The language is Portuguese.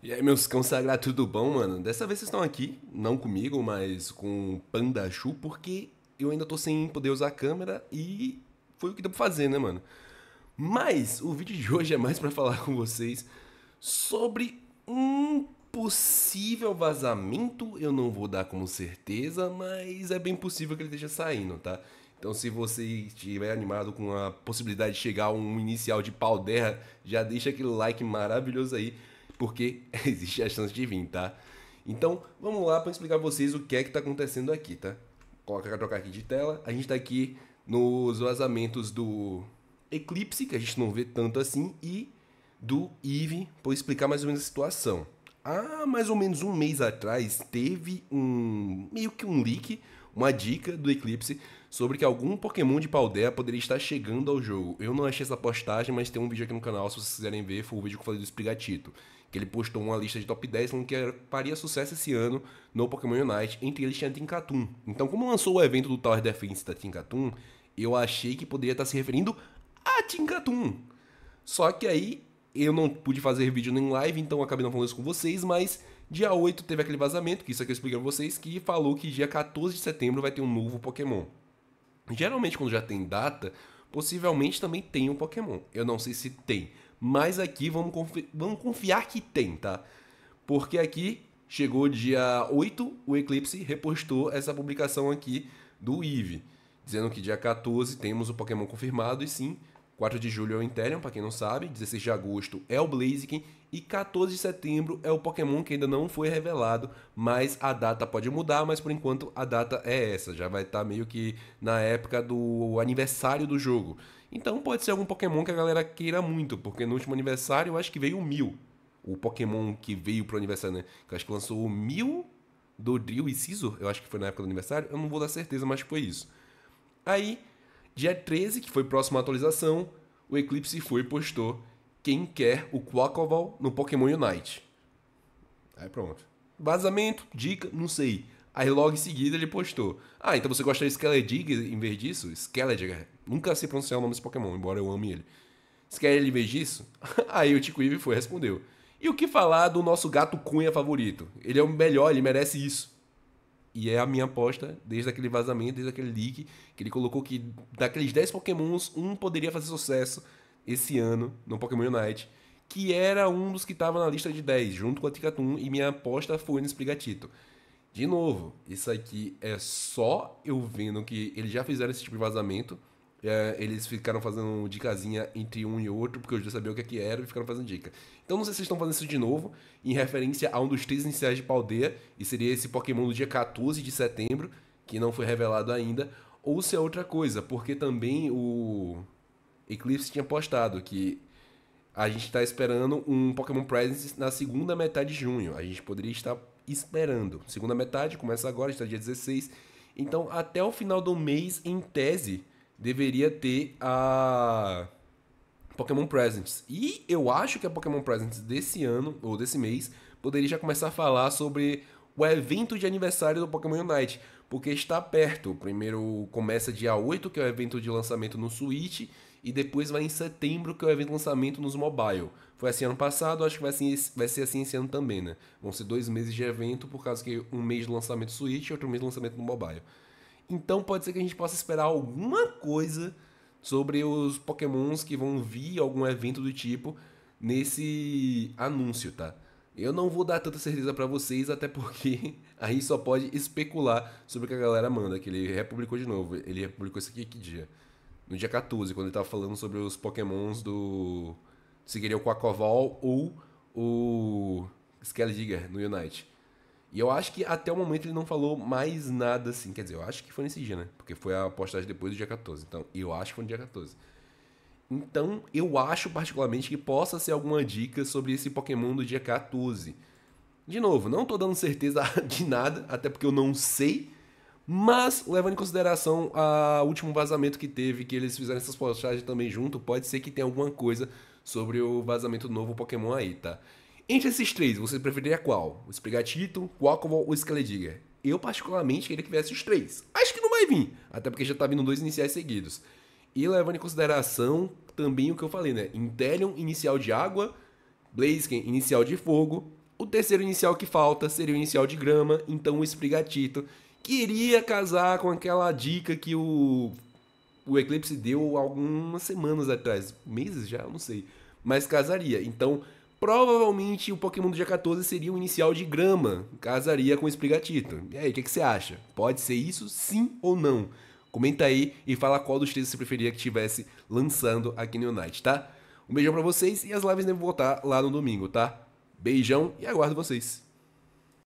E aí, meus cão sagrado, tudo bom, mano? Dessa vez vocês estão aqui, não comigo, mas com o Panda Chu, porque eu ainda tô sem poder usar a câmera e foi o que deu pra fazer, né, mano? Mas o vídeo de hoje é mais para falar com vocês sobre um possível vazamento. Eu não vou dar como certeza, mas é bem possível que ele esteja saindo, tá? Então, se você estiver animado com a possibilidade de chegar a um inicial de pau derra, já deixa aquele like maravilhoso aí porque existe a chance de vir, tá? Então, vamos lá para explicar vocês o que é que está acontecendo aqui, tá? para trocar aqui de tela. A gente está aqui nos vazamentos do Eclipse, que a gente não vê tanto assim, e do Eve, para explicar mais ou menos a situação. Há mais ou menos um mês atrás, teve um meio que um leak, uma dica do Eclipse sobre que algum Pokémon de Paldea poderia estar chegando ao jogo. Eu não achei essa postagem, mas tem um vídeo aqui no canal, se vocês quiserem ver, foi o vídeo que eu falei do Sprigatito que ele postou uma lista de top 10 falando que faria sucesso esse ano no Pokémon Unite, entre eles tinha Tinkatum. Então, como lançou o evento do Tower Defense da Tinkatum, eu achei que poderia estar se referindo a Tinkatum. Só que aí eu não pude fazer vídeo nem live, então acabei não falando isso com vocês, mas dia 8 teve aquele vazamento, que isso aqui eu expliquei pra vocês, que falou que dia 14 de setembro vai ter um novo Pokémon. Geralmente quando já tem data, possivelmente também tem um Pokémon. Eu não sei se tem, mas aqui vamos, confi vamos confiar que tem, tá? Porque aqui chegou dia 8, o Eclipse repostou essa publicação aqui do Eve, dizendo que dia 14 temos o Pokémon confirmado e sim, 4 de julho é o Interion, para quem não sabe, 16 de agosto é o Blaziken e 14 de setembro é o Pokémon que ainda não foi revelado, mas a data pode mudar, mas por enquanto a data é essa, já vai estar tá meio que na época do aniversário do jogo. Então pode ser algum Pokémon que a galera queira muito, porque no último aniversário eu acho que veio o Mil, o Pokémon que veio pro aniversário, né? Que eu acho que lançou o Mil do Drill e Scizor, eu acho que foi na época do aniversário, eu não vou dar certeza, mas foi isso. Aí Dia 13, que foi próxima atualização, o Eclipse foi e postou quem quer o Quackoval no Pokémon Unite. Aí pronto. Vazamento, dica, não sei. Aí logo em seguida ele postou. Ah, então você gosta de Skeledig em vez disso? Skeledig. Nunca sei pronunciar o nome desse Pokémon, embora eu ame ele. Skeledig em vez disso? Aí o Tico Eve foi e respondeu. E o que falar do nosso gato cunha favorito? Ele é o melhor, ele merece isso. E é a minha aposta, desde aquele vazamento, desde aquele leak, que ele colocou que daqueles 10 pokémons, um poderia fazer sucesso esse ano no Pokémon Unite, que era um dos que estava na lista de 10, junto com a Ticatun, e minha aposta foi no Sprigatito. De novo, isso aqui é só eu vendo que eles já fizeram esse tipo de vazamento, é, eles ficaram fazendo dicasinha entre um e outro, porque os dois sabiam o que, é que era e ficaram fazendo dica. Então não sei se vocês estão fazendo isso de novo, em referência a um dos três iniciais de Paldeia, e seria esse Pokémon do dia 14 de setembro, que não foi revelado ainda, ou se é outra coisa, porque também o Eclipse tinha postado que a gente está esperando um Pokémon Presents na segunda metade de junho. A gente poderia estar esperando. Segunda metade começa agora, está dia 16. Então, até o final do mês, em tese, deveria ter a Pokémon Presents. E eu acho que a Pokémon Presents desse ano, ou desse mês, poderia já começar a falar sobre o evento de aniversário do Pokémon Unite, porque está perto. O primeiro começa dia 8, que é o evento de lançamento no Switch, e depois vai em setembro, que é o evento de lançamento nos mobile. Foi assim ano passado, acho que vai, assim, vai ser assim esse ano também, né? Vão ser dois meses de evento, por causa que um mês de lançamento Switch e outro mês de lançamento no mobile. Então pode ser que a gente possa esperar alguma coisa sobre os Pokémons que vão vir, algum evento do tipo, nesse anúncio, tá? Eu não vou dar tanta certeza para vocês, até porque aí só pode especular sobre o que a galera manda, que ele republicou de novo. Ele republicou isso aqui que dia? No dia 14, quando ele tava falando sobre os pokémons do... se queria o Quacovol ou o Skelliger no Unite. E eu acho que até o momento ele não falou mais nada assim. Quer dizer, eu acho que foi nesse dia, né? Porque foi a postagem depois do dia 14. Então, eu acho que foi no dia 14. Então, eu acho particularmente que possa ser alguma dica sobre esse Pokémon do dia 14. De novo, não tô dando certeza de nada, até porque eu não sei. Mas, levando em consideração o último vazamento que teve, que eles fizeram essas postagens também junto, pode ser que tenha alguma coisa sobre o vazamento do novo Pokémon aí, tá? Entre esses três, você preferiria qual? O Sprigatito, Quackable ou Skelediga? Eu, particularmente, queria que viesse os três. Acho que não vai vir, até porque já tá vindo dois iniciais seguidos. E levando em consideração também o que eu falei, né? Intelion, inicial de água, Blaziken, inicial de fogo. O terceiro inicial que falta seria o inicial de grama, então o Sprigatito queria casar com aquela dica que o, o Eclipse deu algumas semanas atrás, meses já, não sei, mas casaria. Então, Provavelmente o Pokémon do dia 14 seria o inicial de grama, casaria com o Esprigatito. E aí, o que, que, você acha? Pode ser isso sim ou não? Comenta aí e fala qual dos três você preferia que tivesse lançando aqui no Unite, tá? Um beijão para vocês e as lives devem voltar lá no domingo, tá? Beijão e aguardo vocês.